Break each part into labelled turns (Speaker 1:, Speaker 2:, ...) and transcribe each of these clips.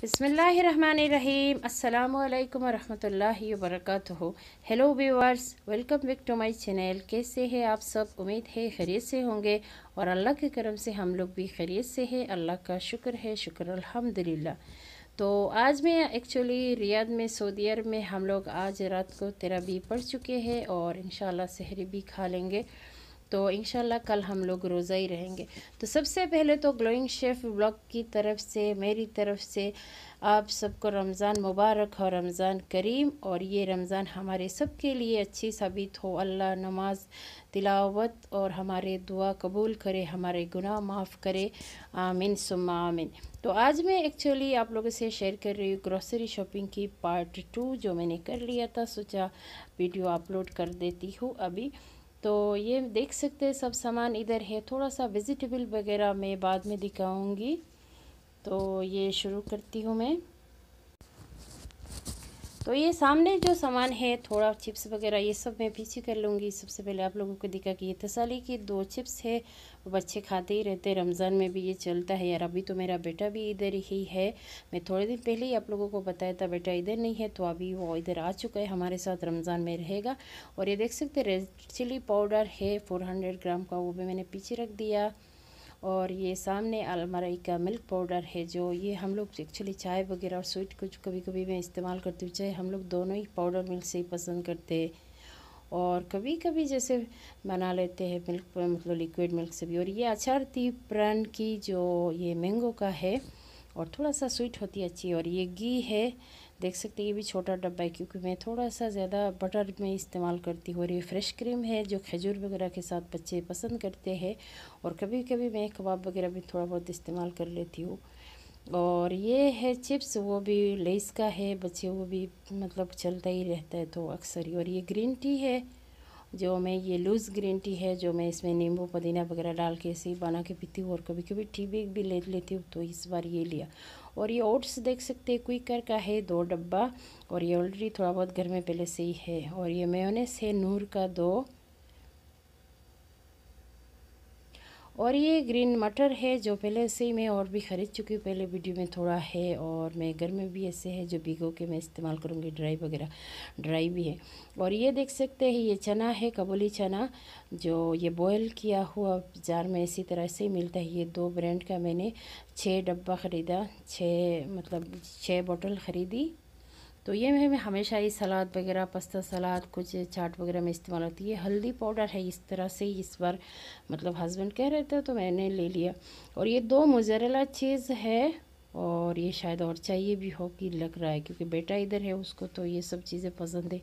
Speaker 1: बिसमीम् अल्लाम वरहमतुल्लाहि वबरकातुहु hello viewers welcome back to my channel कैसे हैं आप सब उम्मीद है खैरियत से होंगे और अल्लाह के करम से हम लोग भी खैरियत से हैं अल्लाह का शुक्र है शुक्र अल्हम्दुलिल्लाह तो आज मैं एक्चुअली रियाद में सऊदी अरब में हम लोग आज रात को तेरा भी पढ़ चुके हैं और इन शहरी भी खा लेंगे तो इन कल हम लोग रोज़ा ही रहेंगे तो सबसे पहले तो ग्लोइंग शेफ़ ब्लॉग की तरफ से मेरी तरफ से आप सबको रमज़ान मुबारक और रमज़ान करीम और ये रमज़ान हमारे सब के लिए अच्छी साबित हो अल्लाह नमाज तिलावत और हमारे दुआ कबूल करे हमारे गुनाह माफ़ करे आमिन सुम आमिन तो आज मैं एक्चुअली आप लोगों से शेयर कर रही हूँ ग्रॉसरी शॉपिंग की पार्ट टू जो मैंने कर लिया था सोचा वीडियो अपलोड कर देती हूँ अभी तो ये देख सकते हैं सब सामान इधर है थोड़ा सा वेजिटेबल वगैरह मैं बाद में दिखाऊंगी तो ये शुरू करती हूँ मैं तो ये सामने जो सामान है थोड़ा चिप्स वगैरह ये सब मैं पीछे कर लूँगी सबसे पहले आप लोगों को दिखा कि ये तसाली की दो चिप्स है वो बच्चे खाते ही रहते हैं रमज़ान में भी ये चलता है यार अभी तो मेरा बेटा भी इधर ही है मैं थोड़े दिन पहले ही आप लोगों को बताया था बेटा इधर नहीं है तो अभी वो इधर आ चुका है हमारे साथ रमज़ान में रहेगा और ये देख सकते रेड चिली पाउडर है फोर ग्राम का वो भी मैंने पीछे रख दिया और ये सामने अलमारी का मिल्क पाउडर है जो ये हम लोग एक्चुअली चाय वगैरह और स्वीट कुछ कभी कभी मैं इस्तेमाल करती हूँ चाहे हम लोग दोनों ही पाउडर मिल्क से ही पसंद करते हैं और कभी कभी जैसे बना लेते हैं मिल्क मतलब लिक्विड मिल्क से भी और ये अचारती प्रण की जो ये मैंगो का है और थोड़ा सा स्वीट होती है अच्छी और ये घी है देख सकते हैं ये भी छोटा डब्बा है क्योंकि मैं थोड़ा सा ज़्यादा बटर में इस्तेमाल करती हूँ और ये फ्रेश क्रीम है जो खजूर वगैरह के साथ बच्चे पसंद करते हैं और कभी कभी मैं कबाब वगैरह भी थोड़ा बहुत इस्तेमाल कर लेती हूँ और ये है चिप्स वो भी लेस का है बच्चे वो भी मतलब चलता ही रहता है तो अक्सर ही और ये ग्रीन टी है जो मैं ये लूज़ ग्रीन टी है जो मैं इसमें नींबू पुदीना वगैरह डाल के ऐसे ही बना के पीती हूँ और कभी कभी टी बेग भी ले लेती हूँ तो इस बार ये लिया और ये ओट्स देख सकते हैं क्विकर का है दो डब्बा और ये ऑलरेडी थोड़ा बहुत घर में पहले से ही है और ये मेयोनेस है नूर का दो और ये ग्रीन मटर है जो पहले से ही मैं और भी ख़रीद चुकी हूँ पहले वीडियो में थोड़ा है और मैं घर में भी ऐसे है जो भिगो के मैं इस्तेमाल करूँगी ड्राई वगैरह ड्राई भी है और ये देख सकते हैं ये चना है कबूली चना जो ये बॉयल किया हुआ जार में इसी तरह से ही मिलता है ये दो ब्रांड का मैंने छः डब्बा ख़रीदा छः मतलब छः बॉटल ख़रीदी तो ये मैं हमेशा ही सलाद वगैरह पस्ता सलाद कुछ चाट वगैरह में इस्तेमाल होती है हल्दी पाउडर है इस तरह से इस बार मतलब हस्बैंड कह रहे थे तो मैंने ले लिया और ये दो मोजरेला चीज़ है और ये शायद और चाहिए भी हो कि लग रहा है क्योंकि बेटा इधर है उसको तो ये सब चीज़ें पसंद है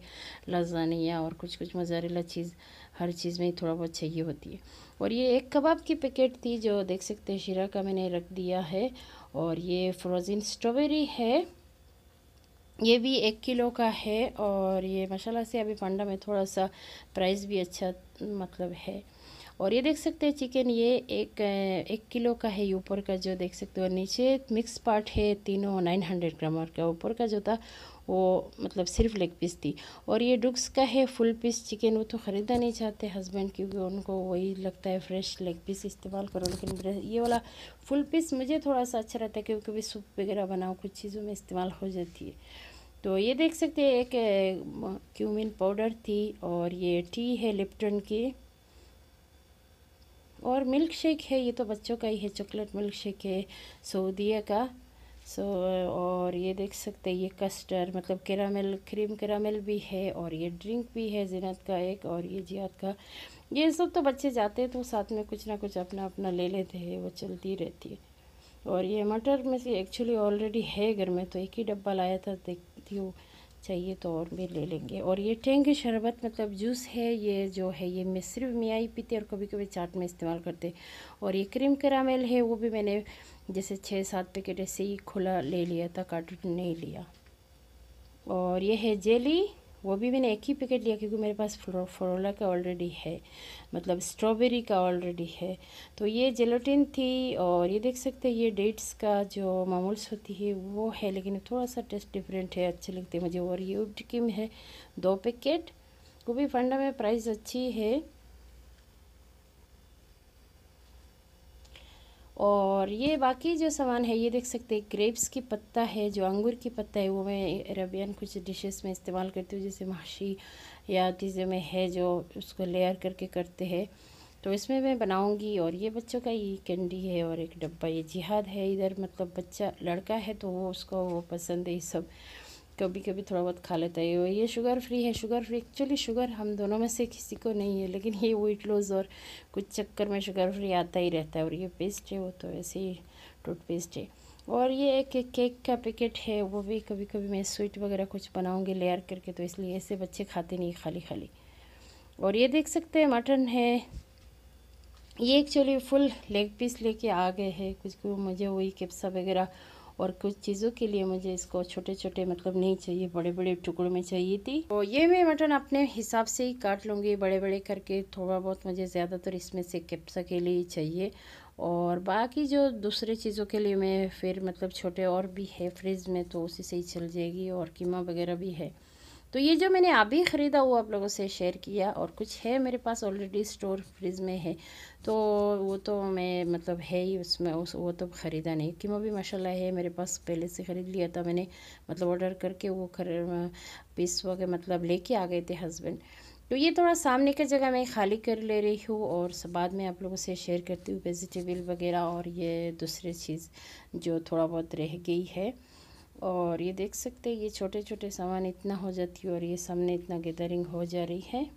Speaker 1: लजानिया और कुछ कुछ मजारेला चीज़ हर चीज़ में थोड़ा बहुत चाहिए होती है और ये एक कबाब की पैकेट थी जो देख सकते हैं शीरा का मैंने रख दिया है और ये फ्रोज़न स्ट्रॉबेरी है ये भी एक किलो का है और ये मसाला से अभी फंडा में थोड़ा सा प्राइस भी अच्छा मतलब है और ये देख सकते हैं चिकन ये एक एक किलो का है ऊपर का जो देख सकते हो नीचे मिक्स पार्ट है तीनों नाइन हंड्रेड ग्राम और का ऊपर का जो था वो मतलब सिर्फ लेग पीस थी और ये डुक्स का है फुल पीस चिकन वो तो ख़रीदा नहीं चाहते हस्बैंड क्योंकि उनको वही लगता है फ्रेश लेग पीस इस्तेमाल करो लेकिन ये वाला फुल पीस मुझे थोड़ा सा अच्छा रहता है क्योंकि भी सूप वगैरह बनाओ कुछ चीज़ों में इस्तेमाल हो जाती है तो ये देख सकते हैं एक क्यूमिन पाउडर थी और ये टी है लिप्टन की और मिल्क शेक है ये तो बच्चों का ही है चॉकलेट मिल्क शेक है सऊदीया का सो so, और ये देख सकते हैं ये कस्टर्ड मतलब करामेल क्रीम करामेल भी है और ये ड्रिंक भी है जिनत का एक और ये जियात का ये सब तो बच्चे जाते हैं तो साथ में कुछ ना कुछ अपना अपना ले लेते हैं वो चलती रहती है और ये मटर में से एक्चुअली ऑलरेडी है घर में तो एक ही डब्बा लाया था देखती हूँ चाहिए तो और भी ले लेंगे और ये टेंगे शरबत मतलब जूस है ये जो है ये मियाँ ही पीते और कभी कभी चाट में इस्तेमाल करते और ये क्रीम करामेल है वो भी मैंने जैसे छः सात पैकेट ऐसे ही खुला ले लिया था काट नहीं लिया और ये है जेली वो भी मैंने एक ही पैकेट लिया क्योंकि मेरे पास फ्लोरोला का ऑलरेडी है मतलब स्ट्रॉबेरी का ऑलरेडी है तो ये जेलोटिन थी और ये देख सकते हैं ये डेट्स का जो मामूल्स होती है वो है लेकिन थोड़ा सा टेस्ट डिफरेंट है अच्छे लगते हैं मुझे और ये उडकिम है दो पैकेट वो भी फंडा में प्राइस अच्छी है और ये बाकी जो सामान है ये देख सकते हैं ग्रेप्स की पत्ता है जो अंगूर की पत्ता है वो मैं अरेबियन कुछ डिशेस में इस्तेमाल करती हूँ जैसे माशी या चीज़ों में है जो उसको लेयर करके करते हैं तो इसमें मैं बनाऊंगी और ये बच्चों का ये कैंडी है और एक डब्बा ये जिहाद है इधर मतलब बच्चा लड़का है तो वो उसको वो पसंद है ये सब कभी कभी थोड़ा बहुत खा लेता है ये शुगर फ्री है शुगर फ्री एक्चुअली शुगर हम दोनों में से किसी को नहीं है लेकिन ये वेट लॉस और कुछ चक्कर में शुगर फ्री आता ही रहता है और ये पेस्ट है वो तो ऐसे ही टूथपेस्ट है और ये एक, केक का पैकेट है वो भी कभी कभी मैं स्वीट वगैरह कुछ बनाऊँगी लेयर करके तो इसलिए ऐसे बच्चे खाते नहीं खाली खाली और ये देख सकते हैं मटन है ये एक्चुअली फुल लेग पीस लेके आ गए हैं कुछ को मुझे वही कैप्सा वगैरह और कुछ चीज़ों के लिए मुझे इसको छोटे छोटे मतलब नहीं चाहिए बड़े बड़े टुकड़ों में चाहिए थी तो ये मैं मटन अपने हिसाब से ही काट लूँगी बड़े बड़े करके थोड़ा बहुत मुझे ज़्यादातर इसमें से कैप्सा के लिए चाहिए और बाकी जो दूसरे चीज़ों के लिए मैं फिर मतलब छोटे और भी है फ्रिज में तो उसी से ही चल जाएगी और कीमा वगैरह भी है तो ये जो मैंने अभी ख़रीदा वो आप लोगों से शेयर किया और कुछ है मेरे पास ऑलरेडी स्टोर फ्रिज में है तो वो तो मैं मतलब है ही उसमें उस वो तो ख़रीदा नहीं कीमो भी माशाल्लाह है मेरे पास पहले से ख़रीद लिया था मैंने मतलब ऑर्डर करके वो खर पीस वगैरह मतलब लेके आ गए थे हस्बैंड तो ये थोड़ा सामने की जगह मैं खाली कर ले रही हूँ और बाद में आप लोगों से शेयर करती हूँ वेजिटेबल वगैरह और ये दूसरी चीज़ जो थोड़ा बहुत रह गई है और ये देख सकते हैं ये छोटे छोटे सामान इतना हो जाती है और ये सामने इतना गैदरिंग हो जा रही है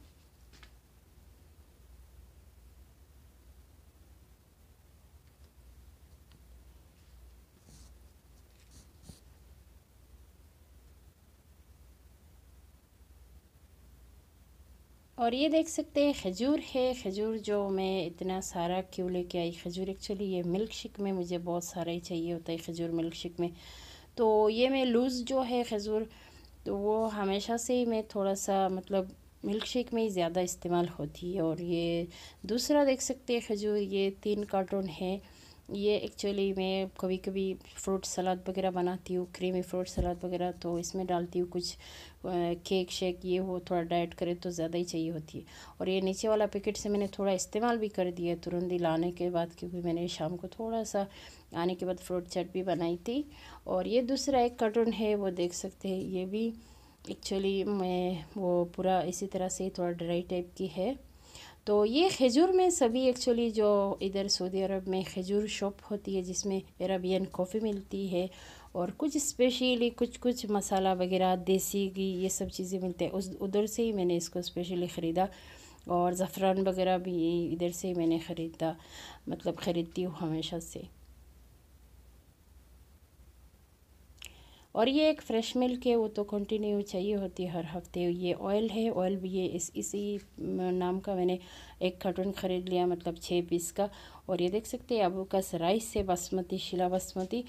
Speaker 1: और ये देख सकते हैं खजूर है खजूर जो मैं इतना सारा क्यों लेके आई खजूर एक्चुअली ये मिल्क शेक में मुझे बहुत सारा ही चाहिए होता है खजूर मिल्क शेक में तो ये मैं लूज़ जो है खजूर तो वो हमेशा से ही मैं थोड़ा सा मतलब मिल्क शेक में ही ज़्यादा इस्तेमाल होती है और ये दूसरा देख सकते हैं खजूर ये तीन कार्टून है ये एक्चुअली मैं कभी कभी फ्रूट सलाद वगैरह बनाती हूँ क्रीमी फ्रूट सलाद वगैरह तो इसमें डालती हूँ कुछ केक शेक ये हो थोड़ा डाइट करे तो ज़्यादा ही चाहिए होती है और ये नीचे वाला पैकेट से मैंने थोड़ा इस्तेमाल भी कर दिया तुरंत ही लाने के बाद क्योंकि मैंने शाम को थोड़ा सा आने के बाद फ्रूट चट भी बनाई थी और ये दूसरा एक कार्टून है वो देख सकते हैं ये भी एक्चुअली मैं वो पूरा इसी तरह से थोड़ा ड्राई टाइप की है तो ये खजूर में सभी एक्चुअली जो इधर सऊदी अरब में खजूर शॉप होती है जिसमें अरबियन कॉफ़ी मिलती है और कुछ स्पेशली कुछ कुछ मसाला वगैरह देसी घी ये सब चीज़ें मिलते हैं उस उधर से ही मैंने इसको स्पेशली ख़रीदा और ज़फ़रान वगैरह भी इधर से ही मैंने ख़रीदा मतलब ख़रीदती हूँ हमेशा से और ये एक फ्रेश मिल्क है वो तो कंटिन्यू चाहिए होती है हर हफ्ते ये ऑयल है ऑयल भी ये इस इसी नाम का मैंने एक कार्टून ख़रीद लिया मतलब छः पीस का और ये देख सकते हैं अबू का राइस है बासमती शिला बासमती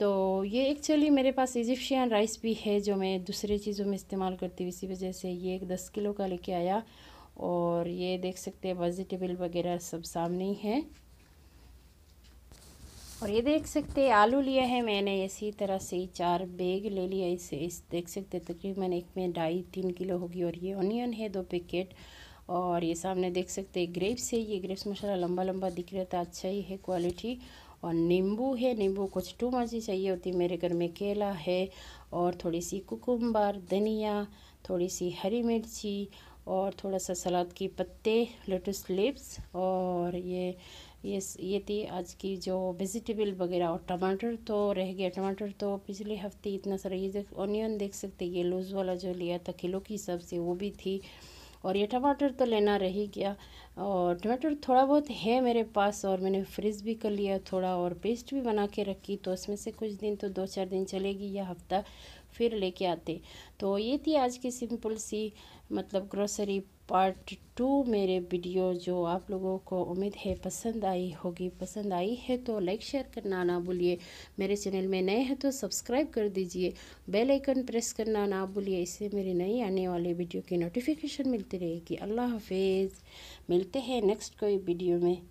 Speaker 1: तो ये एक्चुअली मेरे पास इजिप्शियन राइस भी है जो मैं दूसरे चीज़ों में इस्तेमाल करती हूँ इसी वजह से ये एक दस किलो का लेके आया और ये देख सकते हैं वेजिटेबल वगैरह सब सामने ही है और ये देख सकते आलू लिया है मैंने इसी तरह से चार बैग ले लिया इसे इस देख सकते तकरीबन एक में ढाई तीन किलो होगी और ये ऑनियन है दो पैकेट और ये सामने देख सकते ग्रेप्स है ये ग्रेप्स मसाला लंबा लंबा दिख रहा था अच्छा ही है क्वालिटी और नींबू है नींबू कुछ टू मर्जी चाहिए होती मेरे घर में केला है और थोड़ी सी कुकुम्बर धनिया थोड़ी सी हरी मिर्ची और थोड़ा सा सलाद के पत्ते लेटस लिप्स और ये ये ये थी आज की जो वेजिटेबल वगैरह और टमाटर तो रह गया टमाटर तो पिछले हफ्ते इतना सारा ये देख ऑनियन देख सकते ये लूज वाला जो लिया था किलो की हिसाब से वो भी थी और ये टमाटर तो लेना रह ही गया और टमाटर थोड़ा बहुत है मेरे पास और मैंने फ्रिज भी कर लिया थोड़ा और पेस्ट भी बना के रखी तो उसमें से कुछ दिन तो दो चार दिन चलेगी या हफ्ता फिर लेके आते तो ये थी आज की सिंपल सी मतलब ग्रोसरी पार्ट टू मेरे वीडियो जो आप लोगों को उम्मीद है पसंद आई होगी पसंद आई है तो लाइक शेयर करना ना भूलिए मेरे चैनल में नए हैं तो सब्सक्राइब कर दीजिए बेल आइकन प्रेस करना ना भूलिए इससे मेरी नई आने वाली वीडियो की नोटिफिकेशन मिलती रहेगी अल्लाह हाफिज़ मिलते हैं नेक्स्ट कोई वीडियो में